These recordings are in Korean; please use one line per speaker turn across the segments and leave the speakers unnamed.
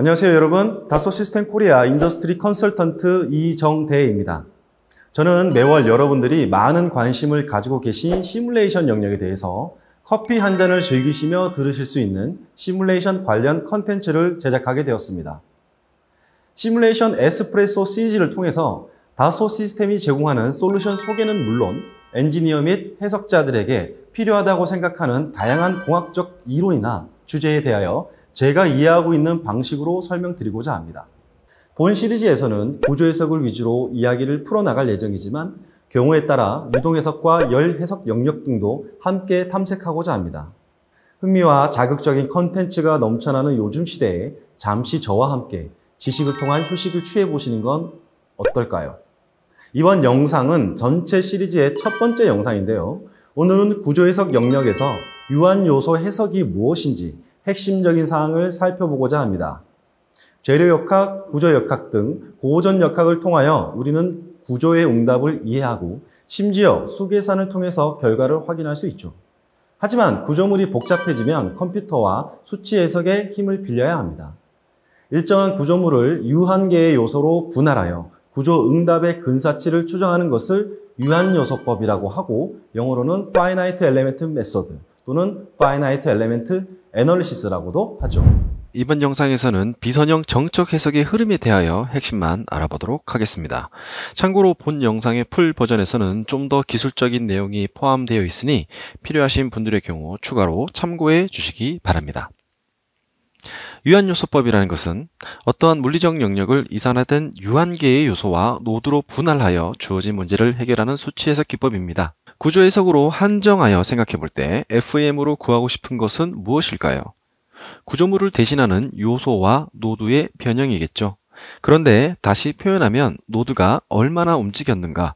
안녕하세요, 여러분. 다소 시스템 코리아 인더스트리 컨설턴트 이정대입니다. 저는 매월 여러분들이 많은 관심을 가지고 계신 시뮬레이션 영역에 대해서 커피 한 잔을 즐기시며 들으실 수 있는 시뮬레이션 관련 컨텐츠를 제작하게 되었습니다. 시뮬레이션 에스프레소 시리즈를 통해서 다소 시스템이 제공하는 솔루션 소개는 물론 엔지니어 및 해석자들에게 필요하다고 생각하는 다양한 공학적 이론이나 주제에 대하여 제가 이해하고 있는 방식으로 설명드리고자 합니다. 본 시리즈에서는 구조 해석을 위주로 이야기를 풀어나갈 예정이지만 경우에 따라 유동 해석과 열 해석 영역 등도 함께 탐색하고자 합니다. 흥미와 자극적인 컨텐츠가 넘쳐나는 요즘 시대에 잠시 저와 함께 지식을 통한 휴식을 취해보시는 건 어떨까요? 이번 영상은 전체 시리즈의 첫 번째 영상인데요. 오늘은 구조 해석 영역에서 유한 요소 해석이 무엇인지 핵심적인 사항을 살펴보고자 합니다. 재료역학, 구조역학 등 고전역학을 통하여 우리는 구조의 응답을 이해하고 심지어 수계산을 통해서 결과를 확인할 수 있죠. 하지만 구조물이 복잡해지면 컴퓨터와 수치 해석에 힘을 빌려야 합니다. 일정한 구조물을 유한계의 요소로 분할하여 구조 응답의 근사치를 추정하는 것을 유한요소법이라고 하고 영어로는 Finite Element Method 또는 Finite Element 애널리시스라고도 하죠. 이번 영상에서는 비선형 정적 해석의 흐름에 대하여 핵심만 알아보도록 하겠습니다. 참고로 본 영상의 풀 버전에서는 좀 더 기술적인 내용이 포함되어 있으니 필요하신 분들의 경우 추가로 참고해 주시기 바랍니다. 유한요소법이라는 것은 어떠한 물리적 영역을 이산화된 유한계의 요소와 노드로 분할하여 주어진 문제를 해결하는 수치 해석 기법입니다. 구조 해석으로 한정하여 생각해 볼 때 f m 으로 구하고 싶은 것은 무엇일까요? 구조물을 대신하는 요소와 노드의 변형이겠죠. 그런데 다시 표현하면 노드가 얼마나 움직였는가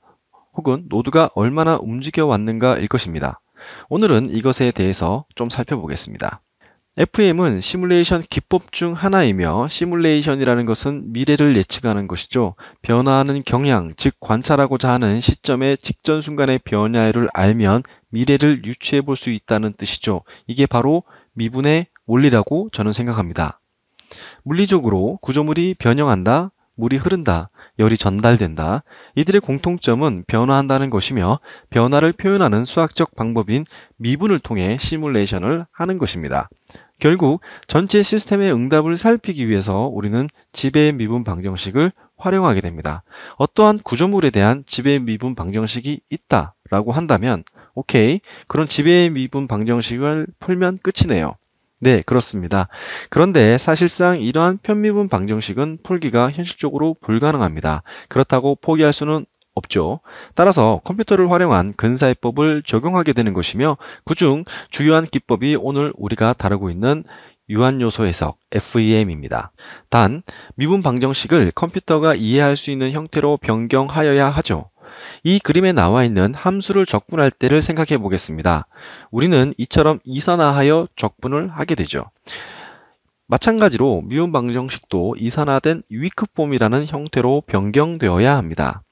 혹은 노드가 얼마나 움직여 왔는가일 것입니다. 오늘은 이것에 대해서 좀 살펴보겠습니다. FM은 시뮬레이션 기법 중 하나이며 시뮬레이션이라는 것은 미래를 예측하는 것이죠. 변화하는 경향, 즉 관찰하고자 하는 시점의 직전 순간의 변화율을 알면 미래를 유추해 볼 수 있다는 뜻이죠. 이게 바로 미분의 원리라고 저는 생각합니다. 물리적으로 구조물이 변형한다, 물이 흐른다, 열이 전달된다. 이들의 공통점은 변화한다는 것이며 변화를 표현하는 수학적 방법인 미분을 통해 시뮬레이션을 하는 것입니다. 결국 전체 시스템의 응답을 살피기 위해서 우리는 지배 미분 방정식을 활용하게 됩니다. 어떠한 구조물에 대한 지배 미분 방정식이 있다 라고 한다면 오케이 그런 지배 미분 방정식을 풀면 끝이네요. 네, 그렇습니다. 그런데 사실상 이러한 편미분 방정식은 풀기가 현실적으로 불가능합니다. 그렇다고 포기할 수는 없죠. 따라서 컴퓨터를 활용한 근사해법을 적용하게 되는 것이며 그중 주요한 기법이 오늘 우리가 다루고 있는 유한요소 해석 FEM입니다. 단, 미분 방정식을 컴퓨터가 이해할 수 있는 형태로 변경하여야 하죠. 이 그림에 나와 있는 함수를 적분할 때를 생각해 보겠습니다. 우리는 이처럼 이산화하여 적분을 하게 되죠. 마찬가지로 미분 방정식도 이산화된 위크폼이라는 형태로 변경되어야 합니다.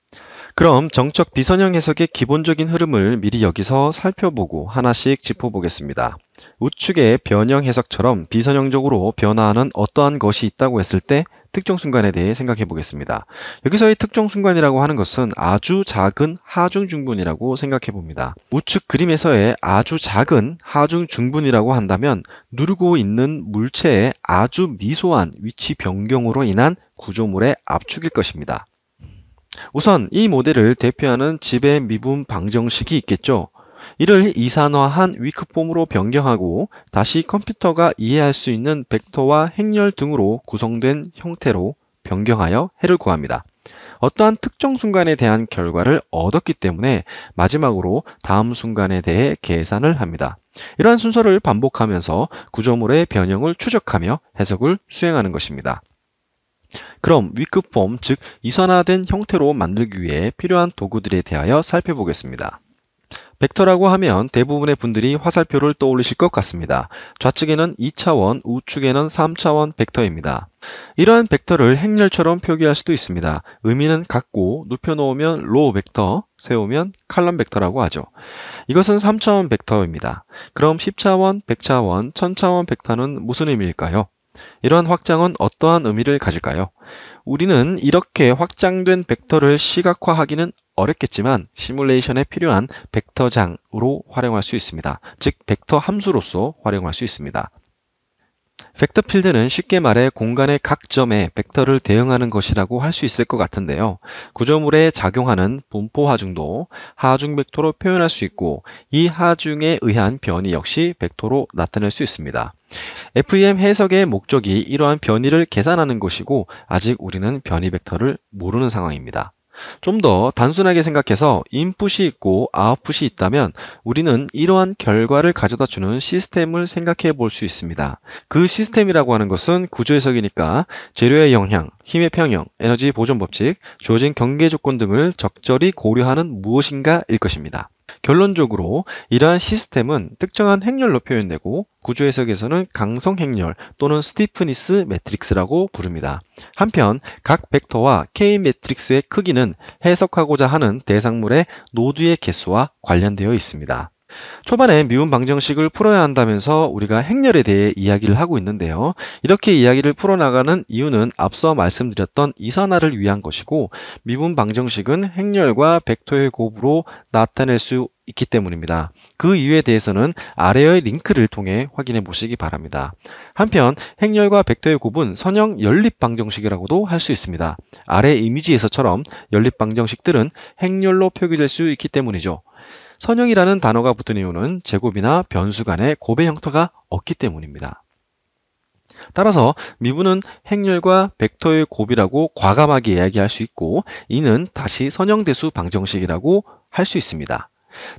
그럼 정적 비선형 해석의 기본적인 흐름을 미리 여기서 살펴보고 하나씩 짚어보겠습니다. 우측의 변형 해석처럼 비선형적으로 변화하는 어떠한 것이 있다고 했을 때 특정 순간에 대해 생각해 보겠습니다. 여기서의 특정 순간이라고 하는 것은 아주 작은 하중 중분이라고 생각해 봅니다. 우측 그림에서의 아주 작은 하중 중분이라고 한다면 누르고 있는 물체의 아주 미소한 위치 변경으로 인한 구조물의 압축일 것입니다. 우선 이 모델을 대표하는 지배 미분 방정식이 있겠죠. 이를 이산화한 위크폼으로 변경하고 다시 컴퓨터가 이해할 수 있는 벡터와 행렬 등으로 구성된 형태로 변경하여 해를 구합니다. 어떠한 특정 순간에 대한 결과를 얻었기 때문에 마지막으로 다음 순간에 대해 계산을 합니다. 이러한 순서를 반복하면서 구조물의 변형을 추적하며 해석을 수행하는 것입니다. 그럼 위크 폼, 즉 이산화된 형태로 만들기 위해 필요한 도구들에 대하여 살펴보겠습니다. 벡터라고 하면 대부분의 분들이 화살표를 떠올리실 것 같습니다. 좌측에는 2차원, 우측에는 3차원 벡터입니다. 이러한 벡터를 행렬처럼 표기할 수도 있습니다. 의미는 같고 눕혀놓으면 로우 벡터, 세우면 칼럼 벡터라고 하죠. 이것은 3차원 벡터입니다. 그럼 10차원, 100차원, 1000차원 벡터는 무슨 의미일까요? 이러한 확장은 어떠한 의미를 가질까요? 우리는 이렇게 확장된 벡터를 시각화하기는 어렵겠지만 시뮬레이션에 필요한 벡터장으로 활용할 수 있습니다. 즉 벡터 함수로서 활용할 수 있습니다. 벡터 필드는 쉽게 말해 공간의 각 점에 벡터를 대응하는 것이라고 할 수 있을 것 같은데요. 구조물에 작용하는 분포 하중도 하중 벡터로 표현할 수 있고 이 하중에 의한 변이 역시 벡터로 나타낼 수 있습니다. FEM 해석의 목적이 이러한 변이를 계산하는 것이고 아직 우리는 변이 벡터를 모르는 상황입니다. 좀더 단순하게 생각해서 인풋이 있고 아웃풋이 있다면 우리는 이러한 결과를 가져다 주는 시스템을 생각해 볼 수 있습니다. 그 시스템이라고 하는 것은 구조 해석이니까 재료의 영향, 힘의 평형, 에너지 보존 법칙, 조어진 경계 조건 등을 적절히 고려하는 무엇인가일 것입니다. 결론적으로 이러한 시스템은 특정한 행렬로 표현되고 구조 해석에서는 강성 행렬 또는 스티프니스 매트릭스라고 부릅니다. 한편 각 벡터와 K 매트릭스의 크기는 해석하고자 하는 대상물의 노드의 개수와 관련되어 있습니다. 초반에 미운 방정식을 풀어야 한다면서 우리가 행렬에 대해 이야기를 하고 있는데요. 이렇게 이야기를 풀어나가는 이유는 앞서 말씀드렸던 이산화를 위한 것이고 미분 방정식은 행렬과 벡터의 곱으로 나타낼 수 있기 때문입니다. 그 이유에 대해서는 아래의 링크를 통해 확인해 보시기 바랍니다. 한편 행렬과 벡터의 곱은 선형 연립방정식이라고도 할 수 있습니다. 아래 이미지에서처럼 연립방정식들은 행렬로 표기될 수 있기 때문이죠. 선형이라는 단어가 붙은 이유는 제곱이나 변수 간의 곱의 형태가 없기 때문입니다. 따라서 미분은 행렬과 벡터의 곱이라고 과감하게 이야기할 수 있고 이는 다시 선형대수 방정식이라고 할 수 있습니다.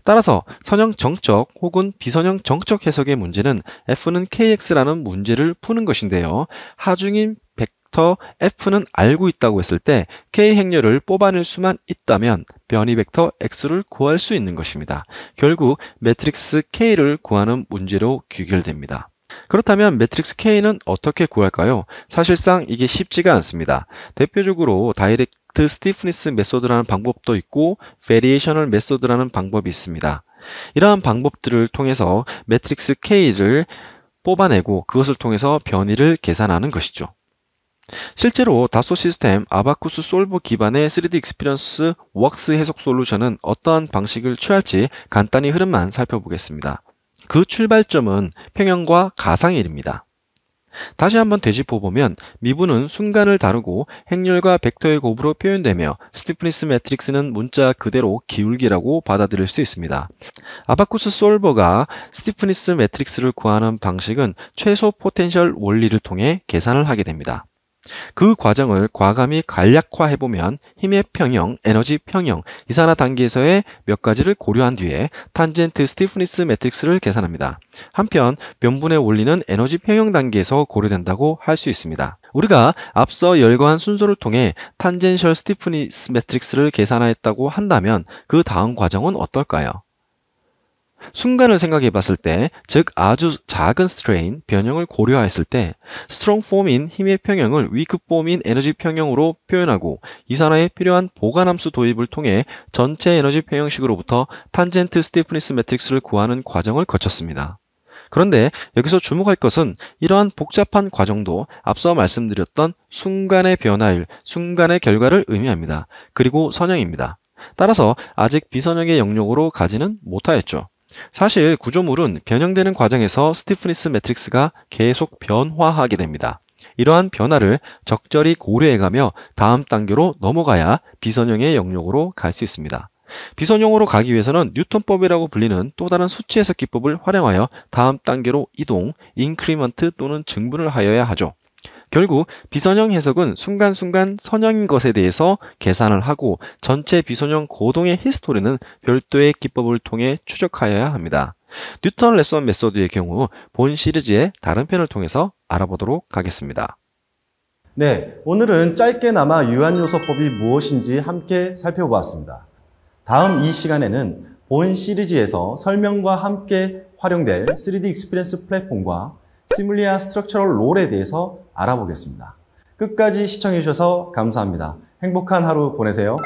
따라서 선형 정적 혹은 비선형 정적 해석의 문제는 F는 KX라는 문제를 푸는 것인데요. 하중인 벡 벡터 f는 알고 있다고 했을 때 k 행렬을 뽑아낼 수만 있다면 변이 벡터 x를 구할 수 있는 것입니다. 결국 매트릭스 k를 구하는 문제로 귀결됩니다. 그렇다면 매트릭스 K는 어떻게 구할까요? 사실상 이게 쉽지가 않습니다. 대표적으로 다이렉트 스티프니스 메소드라는 방법도 있고 베리에이셔널 메소드라는 방법이 있습니다. 이러한 방법들을 통해서 매트릭스 K를 뽑아내고 그것을 통해서 변이를 계산하는 것이죠. 실제로 다소 시스템 아바쿠스 솔브 기반의 3D 익스피리언스 웍스 해석 솔루션은 어떠한 방식을 취할지 간단히 흐름만 살펴보겠습니다. 그 출발점은 평형과 가상일입니다. 다시 한번 되짚어보면 미분은 순간을 다루고 행렬과 벡터의 곱으로 표현되며 스티프니스 매트릭스는 문자 그대로 기울기라고 받아들일 수 있습니다. 아바쿠스 솔버가 스티프니스 매트릭스를 구하는 방식은 최소 포텐셜 원리를 통해 계산을 하게 됩니다. 그 과정을 과감히 간략화해 보면 힘의 평형, 에너지 평형, 이산화 단계에서의 몇 가지를 고려한 뒤에 탄젠트 스티프니스 매트릭스를 계산합니다. 한편 변분의 원리는 에너지 평형 단계에서 고려된다고 할 수 있습니다. 우리가 앞서 열거한 순서를 통해 탄젠셜 스티프니스 매트릭스를 계산하였다고 한다면 그 다음 과정은 어떨까요? 순간을 생각해 봤을 때, 즉 아주 작은 스트레인, 변형을 고려했을 때, 스트롱 폼인 힘의 평형을 위크 폼인 에너지 평형으로 표현하고 이산화에 필요한 보관함수 도입을 통해 전체 에너지 평형식으로부터 탄젠트 스티프니스 매트릭스를 구하는 과정을 거쳤습니다. 그런데 여기서 주목할 것은 이러한 복잡한 과정도 앞서 말씀드렸던 순간의 변화일, 순간의 결과를 의미합니다. 그리고 선형입니다. 따라서 아직 비선형의 영역으로 가지는 못하였죠. 사실 구조물은 변형되는 과정에서 스티프니스 매트릭스가 계속 변화하게 됩니다. 이러한 변화를 적절히 고려해가며 다음 단계로 넘어가야 비선형의 영역으로 갈 수 있습니다. 비선형으로 가기 위해서는 뉴턴법이라고 불리는 또 다른 수치 해석 기법을 활용하여 다음 단계로 이동, 인크리먼트 또는 증분을 하여야 하죠. 결국 비선형 해석은 순간순간 선형인 것에 대해서 계산을 하고 전체 비선형 고동의 히스토리는 별도의 기법을 통해 추적하여야 합니다. 뉴턴 레슨 메소드의 경우 본 시리즈의 다른 편을 통해서 알아보도록 하겠습니다. 네, 오늘은 짧게나마 유한요소법이 무엇인지 함께 살펴보았습니다. 다음 이 시간에는 본 시리즈에서 설명과 함께 활용될 3D 익스피리언스 플랫폼과 시뮬리아 스트럭처럴 롤에 대해서 알아보겠습니다. 끝까지 시청해주셔서 감사합니다. 행복한 하루 보내세요.